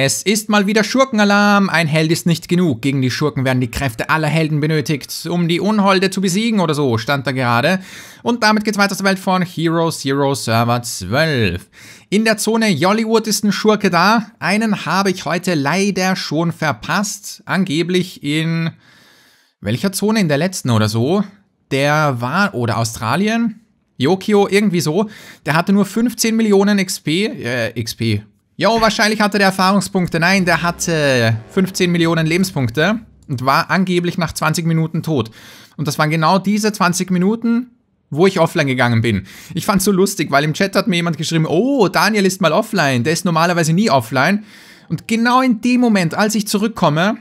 Es ist mal wieder Schurkenalarm. Ein Held ist nicht genug. Gegen die Schurken werden die Kräfte aller Helden benötigt, um die Unholde zu besiegen oder so, stand da gerade. Und damit geht's weiter zur Welt von Hero Zero Server 12. In der Zone Jollywood ist ein Schurke da. Einen habe ich heute leider schon verpasst. Angeblich in welcher Zone? In der letzten oder so. Der war, oder Australien? Yokio, irgendwie so. Der hatte nur 15 Millionen XP, äh, XP, Jo, wahrscheinlich hatte der Erfahrungspunkte. Nein, der hatte 15 Millionen Lebenspunkte und war angeblich nach 20 Minuten tot. Und das waren genau diese 20 Minuten, wo ich offline gegangen bin. Ich fand's so lustig, weil im Chat hat mir jemand geschrieben, oh, Daniel ist mal offline, der ist normalerweise nie offline. Und genau in dem Moment, als ich zurückkomme,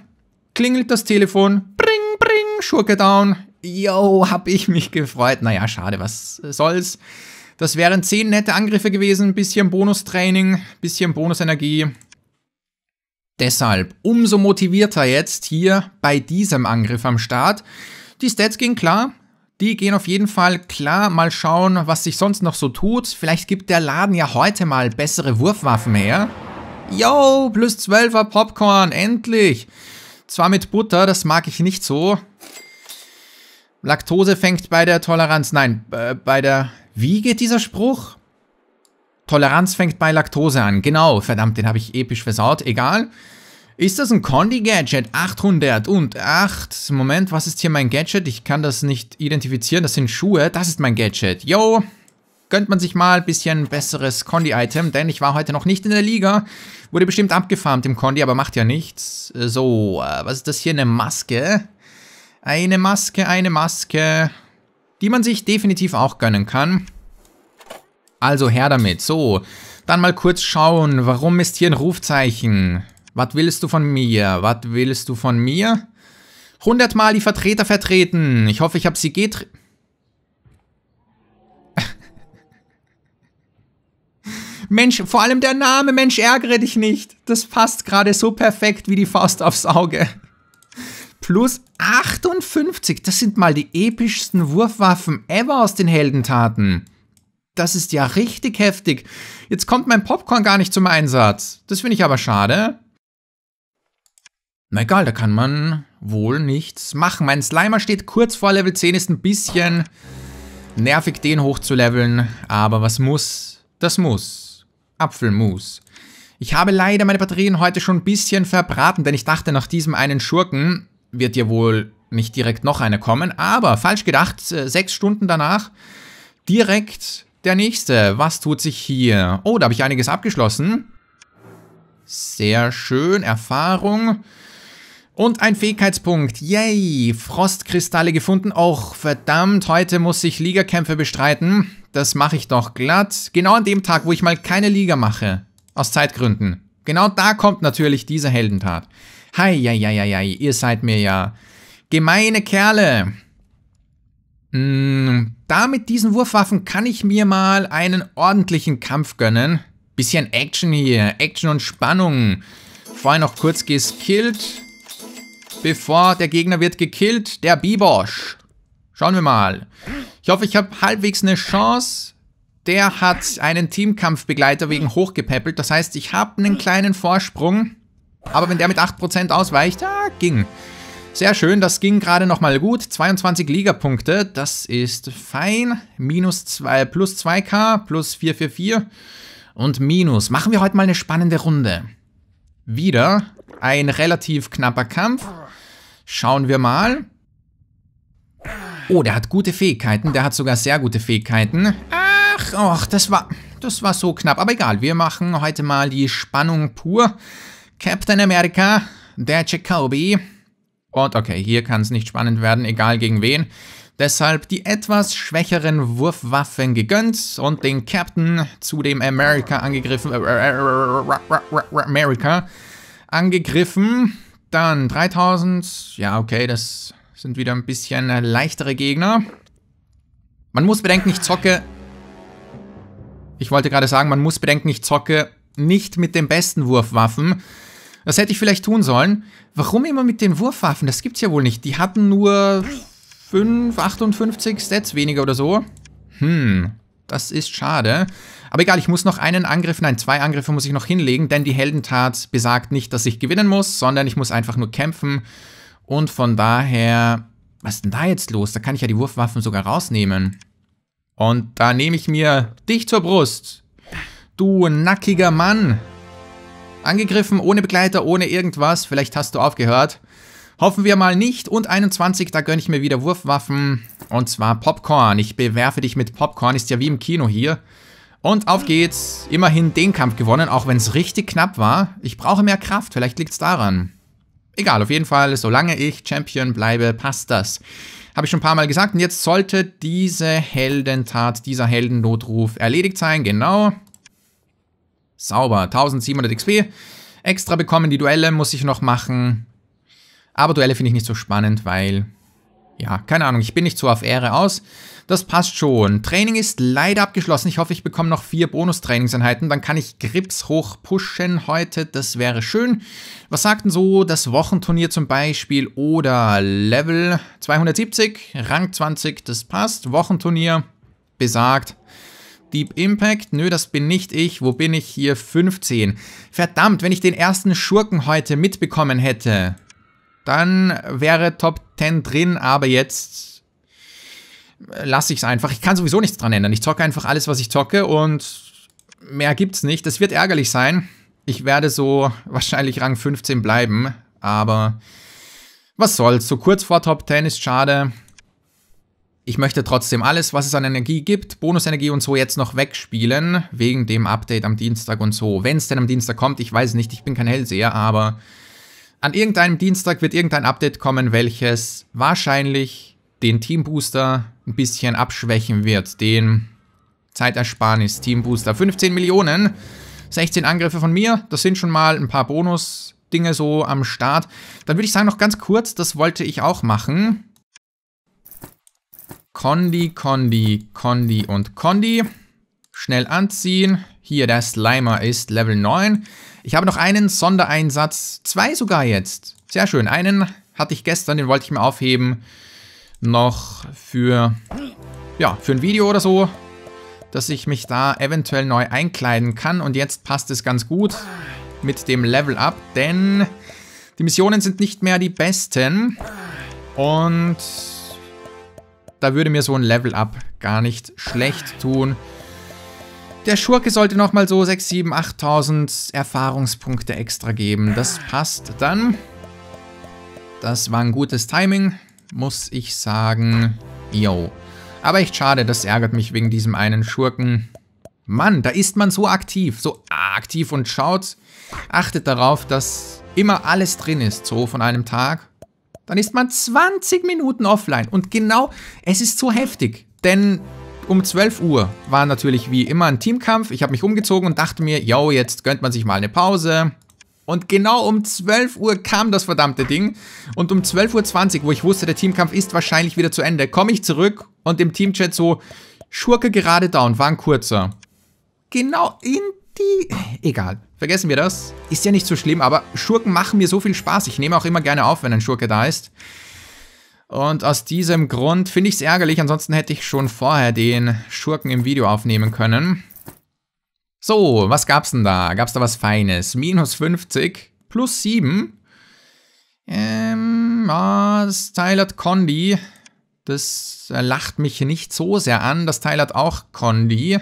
klingelt das Telefon, bring, bring, Schurke down. Yo, hab ich mich gefreut. Naja, schade, was soll's. Das wären 10 nette Angriffe gewesen, bisschen Bonustraining, bisschen Bonusenergie. Deshalb umso motivierter jetzt hier bei diesem Angriff am Start. Die Stats gehen klar, die gehen auf jeden Fall klar. Mal schauen, was sich sonst noch so tut. Vielleicht gibt der Laden ja heute mal bessere Wurfwaffen her. Yo, plus 12er Popcorn, endlich. Zwar mit Butter, das mag ich nicht so. Laktose fängt bei der Toleranz, nein, äh, bei der wie geht dieser Spruch? Toleranz fängt bei Laktose an. Genau, verdammt, den habe ich episch versaut. Egal. Ist das ein Condi-Gadget? 800 und 8. Moment, was ist hier mein Gadget? Ich kann das nicht identifizieren. Das sind Schuhe. Das ist mein Gadget. Yo, gönnt man sich mal ein bisschen besseres Condi-Item, denn ich war heute noch nicht in der Liga. Wurde bestimmt abgefarmt im Condi, aber macht ja nichts. So, äh, was ist das hier? Eine Maske? Eine Maske, eine Maske die man sich definitiv auch gönnen kann. Also her damit. So, dann mal kurz schauen, warum ist hier ein Rufzeichen? Was willst du von mir? Was willst du von mir? 100 Mal die Vertreter vertreten. Ich hoffe, ich habe sie getre... Mensch, vor allem der Name, Mensch, ärgere dich nicht. Das passt gerade so perfekt wie die Faust aufs Auge plus 58. Das sind mal die epischsten Wurfwaffen ever aus den Heldentaten. Das ist ja richtig heftig. Jetzt kommt mein Popcorn gar nicht zum Einsatz. Das finde ich aber schade. Na egal, da kann man wohl nichts machen. Mein Slimer steht kurz vor Level 10, ist ein bisschen nervig, den hochzuleveln. Aber was muss, das muss. Apfelmus. Ich habe leider meine Batterien heute schon ein bisschen verbraten, denn ich dachte nach diesem einen Schurken, wird ja wohl nicht direkt noch eine kommen, aber falsch gedacht, äh, sechs Stunden danach direkt der nächste. Was tut sich hier? Oh, da habe ich einiges abgeschlossen. Sehr schön, Erfahrung. Und ein Fähigkeitspunkt. Yay, Frostkristalle gefunden. Och, verdammt, heute muss ich Ligakämpfe bestreiten. Das mache ich doch glatt. Genau an dem Tag, wo ich mal keine Liga mache. Aus Zeitgründen. Genau da kommt natürlich diese Heldentat. Hei, hei, hei, hei, ihr seid mir ja gemeine Kerle. Mm, da mit diesen Wurfwaffen kann ich mir mal einen ordentlichen Kampf gönnen. Bisschen Action hier, Action und Spannung. Vorher noch kurz geskillt. Bevor der Gegner wird gekillt, der Bibosch. Schauen wir mal. Ich hoffe, ich habe halbwegs eine Chance. Der hat einen Teamkampfbegleiter wegen hochgepäppelt. Das heißt, ich habe einen kleinen Vorsprung. Aber wenn der mit 8% ausweicht, ah, ging. Sehr schön, das ging gerade nochmal gut. 22 Liga-Punkte, das ist fein. Minus 2, plus 2k, plus 444 und minus. Machen wir heute mal eine spannende Runde. Wieder ein relativ knapper Kampf. Schauen wir mal. Oh, der hat gute Fähigkeiten. Der hat sogar sehr gute Fähigkeiten. Ach, och, das war, das war so knapp. Aber egal, wir machen heute mal die Spannung pur. Captain America, der Jacoby. Und okay, hier kann es nicht spannend werden, egal gegen wen. Deshalb die etwas schwächeren Wurfwaffen gegönnt und den Captain zu dem America angegriffen. Äh, äh, äh, America angegriffen. Dann 3000. Ja, okay, das sind wieder ein bisschen leichtere Gegner. Man muss bedenken, ich zocke. Ich wollte gerade sagen, man muss bedenken, ich zocke nicht mit den besten Wurfwaffen. Das hätte ich vielleicht tun sollen. Warum immer mit den Wurfwaffen? Das gibt's ja wohl nicht. Die hatten nur 5, 58 Stats weniger oder so. Hm, das ist schade. Aber egal, ich muss noch einen Angriff, nein, zwei Angriffe muss ich noch hinlegen, denn die Heldentat besagt nicht, dass ich gewinnen muss, sondern ich muss einfach nur kämpfen. Und von daher, was ist denn da jetzt los? Da kann ich ja die Wurfwaffen sogar rausnehmen. Und da nehme ich mir dich zur Brust du nackiger Mann. Angegriffen, ohne Begleiter, ohne irgendwas. Vielleicht hast du aufgehört. Hoffen wir mal nicht. Und 21, da gönne ich mir wieder Wurfwaffen. Und zwar Popcorn. Ich bewerfe dich mit Popcorn. Ist ja wie im Kino hier. Und auf geht's. Immerhin den Kampf gewonnen, auch wenn es richtig knapp war. Ich brauche mehr Kraft. Vielleicht liegt es daran. Egal, auf jeden Fall, solange ich Champion bleibe, passt das. Habe ich schon ein paar Mal gesagt. Und jetzt sollte diese Heldentat, dieser Heldennotruf erledigt sein. Genau. Sauber. 1700 XP. Extra bekommen. Die Duelle muss ich noch machen. Aber Duelle finde ich nicht so spannend, weil... Ja, keine Ahnung. Ich bin nicht so auf Ehre aus. Das passt schon. Training ist leider abgeschlossen. Ich hoffe, ich bekomme noch vier Bonustrainingseinheiten. Dann kann ich Grips hoch pushen heute. Das wäre schön. Was sagt denn so das Wochenturnier zum Beispiel? Oder Level 270, Rang 20, das passt. Wochenturnier besagt. Deep Impact, nö, das bin nicht ich, wo bin ich hier? 15. Verdammt, wenn ich den ersten Schurken heute mitbekommen hätte, dann wäre Top 10 drin, aber jetzt äh, lasse ich es einfach. Ich kann sowieso nichts dran ändern. Ich zocke einfach alles, was ich zocke und mehr gibt's nicht. Das wird ärgerlich sein. Ich werde so wahrscheinlich Rang 15 bleiben, aber was soll's. So kurz vor Top 10 ist schade ich möchte trotzdem alles, was es an Energie gibt, Bonusenergie und so jetzt noch wegspielen, wegen dem Update am Dienstag und so. Wenn es denn am Dienstag kommt, ich weiß nicht, ich bin kein Hellseher, aber an irgendeinem Dienstag wird irgendein Update kommen, welches wahrscheinlich den Teambooster ein bisschen abschwächen wird, den Zeitersparnis Teambooster. 15 Millionen, 16 Angriffe von mir, das sind schon mal ein paar Bonus-Dinge so am Start. Dann würde ich sagen, noch ganz kurz, das wollte ich auch machen Condi, Condi, Condi und Condi. Schnell anziehen. Hier, der Slimer ist Level 9. Ich habe noch einen Sondereinsatz. Zwei sogar jetzt. Sehr schön. Einen hatte ich gestern, den wollte ich mir aufheben. Noch für, ja, für ein Video oder so. Dass ich mich da eventuell neu einkleiden kann. Und jetzt passt es ganz gut mit dem Level Up. Denn die Missionen sind nicht mehr die besten. Und da würde mir so ein Level-Up gar nicht schlecht tun. Der Schurke sollte nochmal so 6, 7, 8.000 Erfahrungspunkte extra geben. Das passt dann. Das war ein gutes Timing, muss ich sagen. Yo. Aber echt schade, das ärgert mich wegen diesem einen Schurken. Mann, da ist man so aktiv, so aktiv und schaut, achtet darauf, dass immer alles drin ist, so von einem Tag. Dann ist man 20 Minuten offline. Und genau, es ist so heftig. Denn um 12 Uhr war natürlich wie immer ein Teamkampf. Ich habe mich umgezogen und dachte mir, yo, jetzt gönnt man sich mal eine Pause. Und genau um 12 Uhr kam das verdammte Ding. Und um 12.20 Uhr, wo ich wusste, der Teamkampf ist wahrscheinlich wieder zu Ende, komme ich zurück und im Teamchat so, Schurke gerade down, war ein kurzer. Genau in die... Egal. Vergessen wir das. Ist ja nicht so schlimm, aber Schurken machen mir so viel Spaß. Ich nehme auch immer gerne auf, wenn ein Schurke da ist. Und aus diesem Grund finde ich es ärgerlich. Ansonsten hätte ich schon vorher den Schurken im Video aufnehmen können. So, was gab's denn da? Gab's da was Feines? Minus 50 plus 7. Ähm, ah, das Teil hat Condi. Das äh, lacht mich nicht so sehr an. Das Teil hat auch Condi.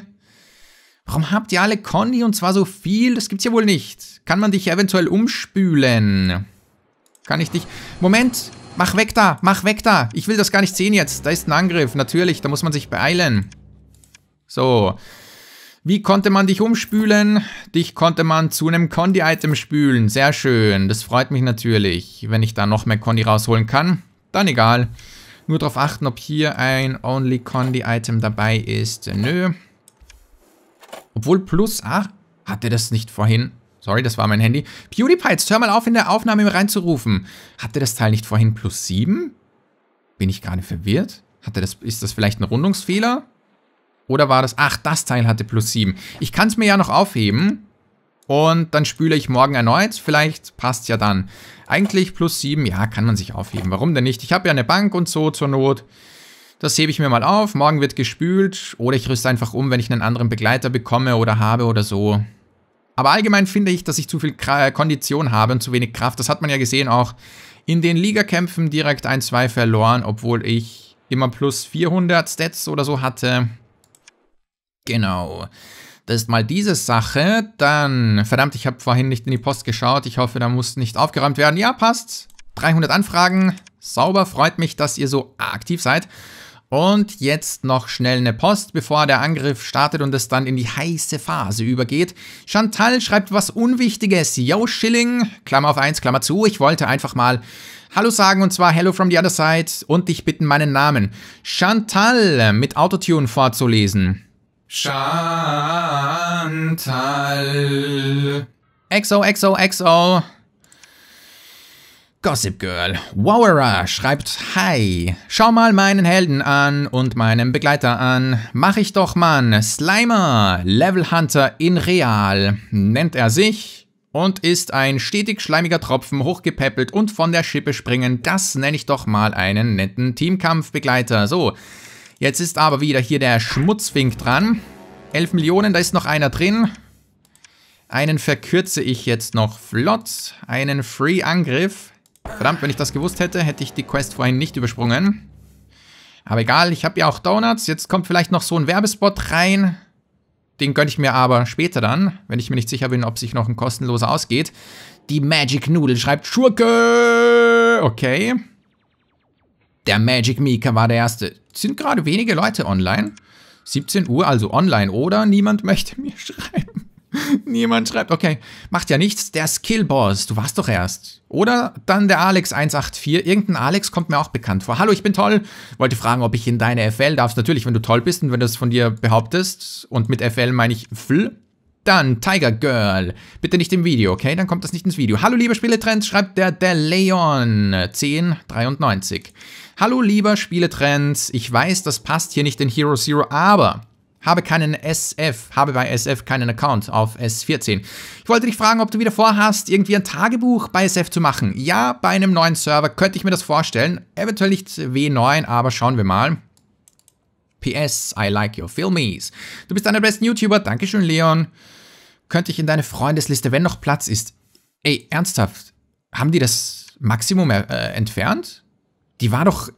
Warum habt ihr alle Condi und zwar so viel? Das gibt's ja wohl nicht. Kann man dich eventuell umspülen? Kann ich dich... Moment! Mach weg da! Mach weg da! Ich will das gar nicht sehen jetzt. Da ist ein Angriff. Natürlich, da muss man sich beeilen. So. Wie konnte man dich umspülen? Dich konnte man zu einem Condi-Item spülen. Sehr schön. Das freut mich natürlich. Wenn ich da noch mehr Condi rausholen kann, dann egal. Nur darauf achten, ob hier ein Only Condi-Item dabei ist. Nö. Obwohl plus, ach, hatte das nicht vorhin. Sorry, das war mein Handy. PewDiePie, jetzt hör mal auf, in der Aufnahme reinzurufen. Hatte das Teil nicht vorhin plus 7? Bin ich gerade verwirrt? Hatte das, ist das vielleicht ein Rundungsfehler? Oder war das, ach, das Teil hatte plus 7. Ich kann es mir ja noch aufheben. Und dann spüle ich morgen erneut. Vielleicht passt ja dann. Eigentlich plus 7, ja, kann man sich aufheben. Warum denn nicht? Ich habe ja eine Bank und so zur Not. Das hebe ich mir mal auf, morgen wird gespült oder ich rüste einfach um, wenn ich einen anderen Begleiter bekomme oder habe oder so. Aber allgemein finde ich, dass ich zu viel K äh, Kondition habe und zu wenig Kraft. Das hat man ja gesehen auch in den Ligakämpfen direkt 1-2 verloren, obwohl ich immer plus 400 Stats oder so hatte. Genau. Das ist mal diese Sache. Dann, verdammt, ich habe vorhin nicht in die Post geschaut. Ich hoffe, da muss nicht aufgeräumt werden. Ja, passt. 300 Anfragen. Sauber. Freut mich, dass ihr so aktiv seid. Und jetzt noch schnell eine Post, bevor der Angriff startet und es dann in die heiße Phase übergeht. Chantal schreibt was Unwichtiges. Yo, Schilling, Klammer auf 1, Klammer zu. Ich wollte einfach mal Hallo sagen und zwar Hello from the other side und dich bitten, meinen Namen Chantal mit Autotune vorzulesen. Chantal. XOXOXO. Gossip Girl. Wowera schreibt Hi. Schau mal meinen Helden an und meinen Begleiter an. Mach ich doch, Mann. Slimer, Level Hunter in Real. Nennt er sich und ist ein stetig schleimiger Tropfen, hochgepäppelt und von der Schippe springen. Das nenne ich doch mal einen netten Teamkampfbegleiter. So, jetzt ist aber wieder hier der Schmutzfink dran. 11 Millionen, da ist noch einer drin. Einen verkürze ich jetzt noch flott. Einen Free-Angriff. Verdammt, wenn ich das gewusst hätte, hätte ich die Quest vorhin nicht übersprungen. Aber egal, ich habe ja auch Donuts. Jetzt kommt vielleicht noch so ein Werbespot rein. Den gönne ich mir aber später dann, wenn ich mir nicht sicher bin, ob sich noch ein kostenloser ausgeht. Die Magic Nudel schreibt Schurke! Okay. Der Magic Mika war der Erste. Sind gerade wenige Leute online. 17 Uhr, also online, oder? Niemand möchte mir schreiben. Niemand schreibt, okay, macht ja nichts, der Skillboss, du warst doch erst. Oder dann der Alex184, irgendein Alex kommt mir auch bekannt vor. Hallo, ich bin toll, wollte fragen, ob ich in deine FL darfst. Natürlich, wenn du toll bist und wenn du es von dir behauptest, und mit FL meine ich FL, dann Tiger Girl, bitte nicht im Video, okay? Dann kommt das nicht ins Video. Hallo, lieber Spieletrends, schreibt der der Leon1093. Hallo, lieber Spieletrends, ich weiß, das passt hier nicht in Hero Zero, aber habe keinen SF, habe bei SF keinen Account auf S14. Ich wollte dich fragen, ob du wieder vorhast, irgendwie ein Tagebuch bei SF zu machen. Ja, bei einem neuen Server könnte ich mir das vorstellen. Eventuell nicht W9, aber schauen wir mal. PS, I like your filmies. Du bist einer der besten YouTuber. Dankeschön, Leon. Könnte ich in deine Freundesliste, wenn noch Platz ist. Ey, ernsthaft, haben die das Maximum äh, entfernt? Die war doch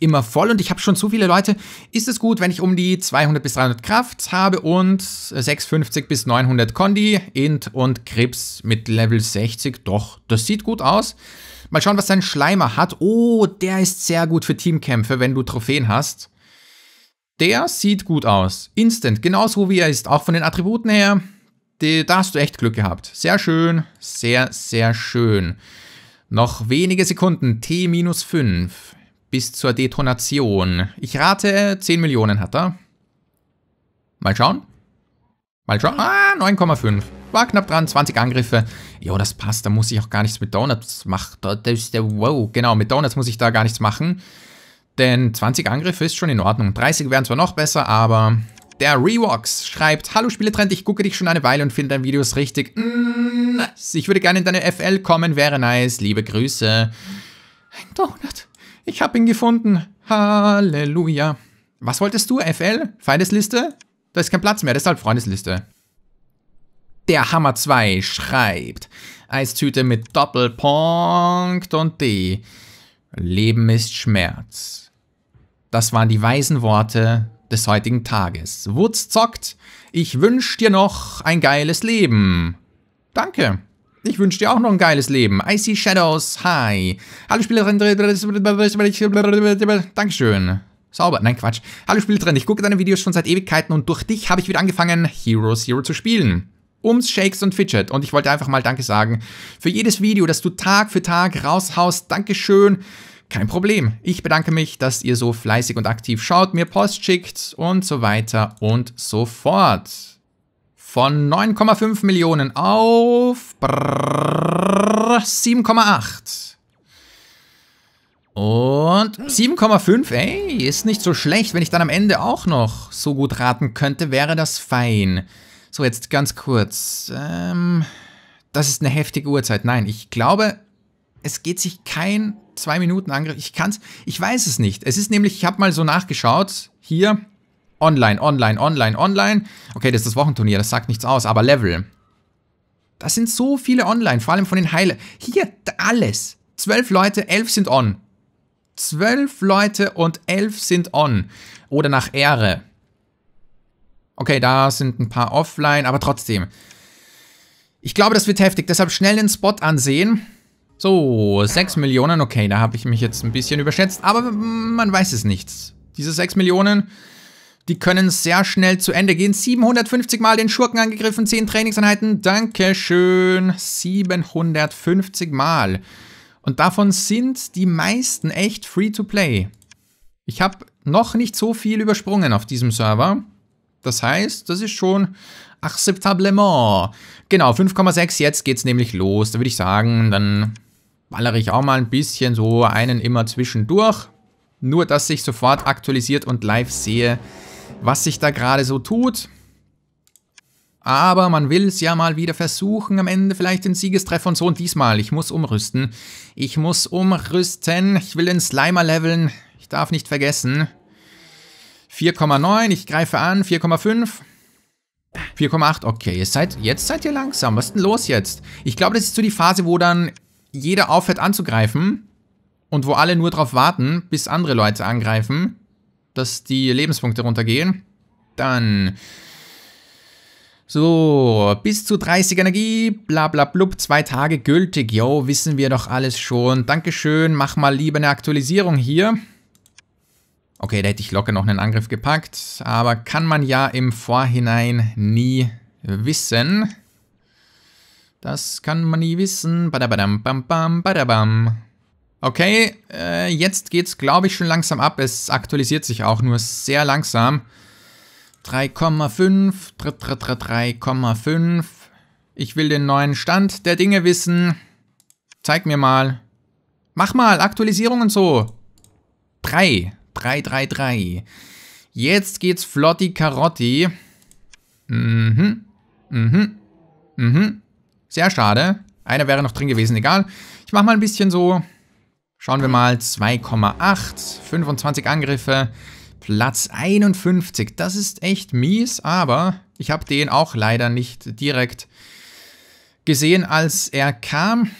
immer voll und ich habe schon so viele Leute, ist es gut, wenn ich um die 200 bis 300 Kraft habe und 650 bis 900 Kondi, Int und Krebs mit Level 60, doch, das sieht gut aus. Mal schauen, was sein Schleimer hat. Oh, der ist sehr gut für Teamkämpfe, wenn du Trophäen hast. Der sieht gut aus. Instant, genauso wie er ist, auch von den Attributen her. Da hast du echt Glück gehabt. Sehr schön, sehr, sehr schön. Noch wenige Sekunden, T minus 5 bis zur Detonation. Ich rate, 10 Millionen hat er. Mal schauen. Mal schauen. Ah, 9,5. War knapp dran, 20 Angriffe. Jo, das passt, da muss ich auch gar nichts mit Donuts machen. Das ist der Wow. Genau, mit Donuts muss ich da gar nichts machen. Denn 20 Angriffe ist schon in Ordnung. 30 wären zwar noch besser, aber... Der Rewox schreibt, Hallo Spieletrend, ich gucke dich schon eine Weile und finde deine Videos richtig. Mm, ich würde gerne in deine FL kommen, wäre nice. Liebe Grüße. Ein Donut. Ich hab ihn gefunden. Halleluja. Was wolltest du, FL? Feindesliste? Da ist kein Platz mehr, deshalb Freundesliste. Der Hammer 2 schreibt. Eistüte mit Doppelpunkt und D. Leben ist Schmerz. Das waren die weisen Worte des heutigen Tages. Wutz zockt. Ich wünsch dir noch ein geiles Leben. Danke. Ich wünsche dir auch noch ein geiles Leben. Icy Shadows, hi. Hallo Spielerin. Dankeschön. Sauber. Nein, Quatsch. Hallo Spielerin, ich gucke deine Videos schon seit Ewigkeiten und durch dich habe ich wieder angefangen, Hero Zero zu spielen. Ums Shakes und Fidget. Und ich wollte einfach mal Danke sagen. Für jedes Video, das du Tag für Tag raushaust. Dankeschön. Kein Problem. Ich bedanke mich, dass ihr so fleißig und aktiv schaut, mir Post schickt und so weiter und so fort von 9,5 Millionen auf 7,8. Und 7,5, ey, ist nicht so schlecht. Wenn ich dann am Ende auch noch so gut raten könnte, wäre das fein. So, jetzt ganz kurz. Ähm, das ist eine heftige Uhrzeit. Nein, ich glaube, es geht sich kein 2-Minuten-Angriff. Ich kann's, ich weiß es nicht. Es ist nämlich, ich habe mal so nachgeschaut, hier Online, online, online, online. Okay, das ist das Wochenturnier, das sagt nichts aus, aber Level. Das sind so viele online, vor allem von den Heilern. Hier, alles. Zwölf Leute, elf sind on. Zwölf Leute und elf sind on. Oder nach Ehre. Okay, da sind ein paar offline, aber trotzdem. Ich glaube, das wird heftig, deshalb schnell den Spot ansehen. So, 6 Millionen, okay, da habe ich mich jetzt ein bisschen überschätzt, aber man weiß es nicht. Diese 6 Millionen die können sehr schnell zu Ende gehen. 750 Mal den Schurken angegriffen, 10 Trainingseinheiten. Dankeschön. 750 Mal. Und davon sind die meisten echt free to play. Ich habe noch nicht so viel übersprungen auf diesem Server. Das heißt, das ist schon acceptablement. Genau, 5,6, jetzt geht's nämlich los. Da würde ich sagen, dann ballere ich auch mal ein bisschen so einen immer zwischendurch. Nur, dass ich sofort aktualisiert und live sehe, was sich da gerade so tut. Aber man will es ja mal wieder versuchen. Am Ende vielleicht den Siegestreffer und so. Und diesmal, ich muss umrüsten. Ich muss umrüsten. Ich will den Slimer leveln. Ich darf nicht vergessen. 4,9. Ich greife an. 4,5. 4,8. Okay, jetzt seid, jetzt seid ihr langsam. Was ist denn los jetzt? Ich glaube, das ist so die Phase, wo dann jeder aufhört anzugreifen. Und wo alle nur drauf warten, bis andere Leute angreifen dass die Lebenspunkte runtergehen. Dann... So, bis zu 30 Energie, bla bla blub, zwei Tage gültig, yo, wissen wir doch alles schon. Dankeschön, mach mal lieber eine Aktualisierung hier. Okay, da hätte ich locker noch einen Angriff gepackt, aber kann man ja im Vorhinein nie wissen. Das kann man nie wissen. Badabadam, bam, bam, badabam. Okay, äh, jetzt geht's, glaube ich, schon langsam ab. Es aktualisiert sich auch nur sehr langsam. 3,5, 3,5. Ich will den neuen Stand der Dinge wissen. Zeig mir mal. Mach mal, Aktualisierung und so. 3, 3, 3, 3. Jetzt geht's flotti karotti. Mhm, mhm, mhm. Sehr schade. Einer wäre noch drin gewesen, egal. Ich mach mal ein bisschen so Schauen wir mal, 2,8, 25 Angriffe, Platz 51. Das ist echt mies, aber ich habe den auch leider nicht direkt gesehen, als er kam.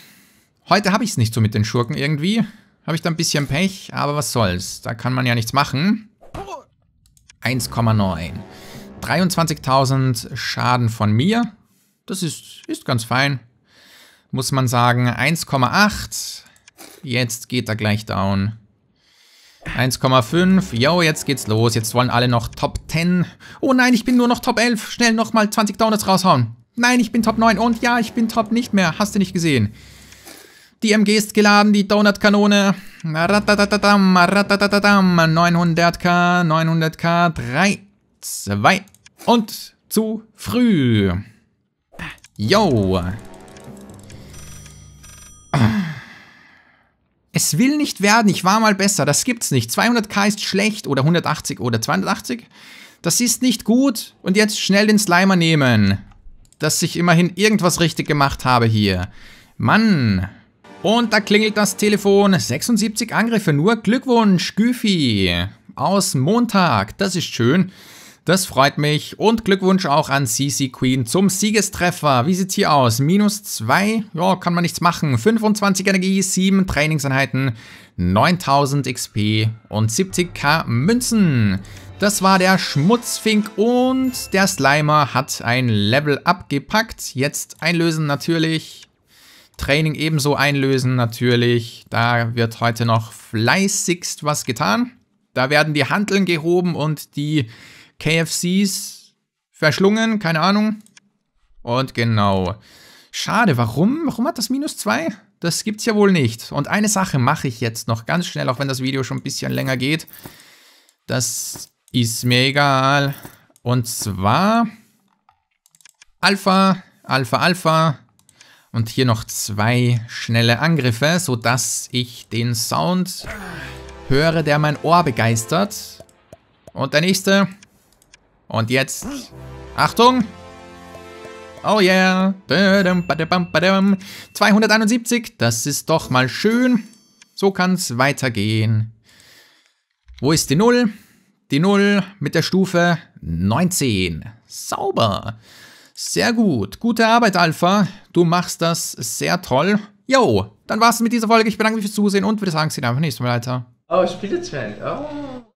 Heute habe ich es nicht so mit den Schurken irgendwie. Habe ich da ein bisschen Pech, aber was soll's. Da kann man ja nichts machen. 1,9. 23.000 Schaden von mir. Das ist, ist ganz fein, muss man sagen. 1,8. Jetzt geht er gleich down. 1,5. Yo, jetzt geht's los. Jetzt wollen alle noch Top 10. Oh nein, ich bin nur noch Top 11. Schnell nochmal 20 Donuts raushauen. Nein, ich bin Top 9. Und ja, ich bin Top nicht mehr. Hast du nicht gesehen. Die MG ist geladen, die Donutkanone. 900k, 900k, 3, 2 und zu früh. Yo. es will nicht werden, ich war mal besser, das gibt's nicht. 200k ist schlecht oder 180 oder 280. Das ist nicht gut. Und jetzt schnell den Slimer nehmen. Dass ich immerhin irgendwas richtig gemacht habe hier. Mann. Und da klingelt das Telefon. 76 Angriffe nur. Glückwunsch, Güfi. Aus Montag. Das ist schön. Das freut mich und Glückwunsch auch an CC Queen zum Siegestreffer. Wie sieht's hier aus? Minus 2? Ja, kann man nichts machen. 25 Energie, 7 Trainingseinheiten, 9000 XP und 70k Münzen. Das war der Schmutzfink und der Slimer hat ein Level abgepackt. Jetzt einlösen natürlich. Training ebenso einlösen natürlich. Da wird heute noch fleißigst was getan. Da werden die Handeln gehoben und die KFCs verschlungen, keine Ahnung. Und genau. Schade, warum? Warum hat das minus 2? Das gibt's ja wohl nicht. Und eine Sache mache ich jetzt noch ganz schnell, auch wenn das Video schon ein bisschen länger geht. Das ist mir egal. Und zwar Alpha, Alpha, Alpha. Und hier noch zwei schnelle Angriffe, sodass ich den Sound höre, der mein Ohr begeistert. Und der nächste. Und jetzt. Achtung! Oh yeah! 271, das ist doch mal schön. So kann's weitergehen. Wo ist die Null? Die Null mit der Stufe 19. Sauber! Sehr gut. Gute Arbeit, Alpha. Du machst das sehr toll. Yo, dann war's mit dieser Folge. Ich bedanke mich fürs Zusehen und würde sagen, sehen einfach nächstes Mal weiter. Oh, Spielezeit. Oh.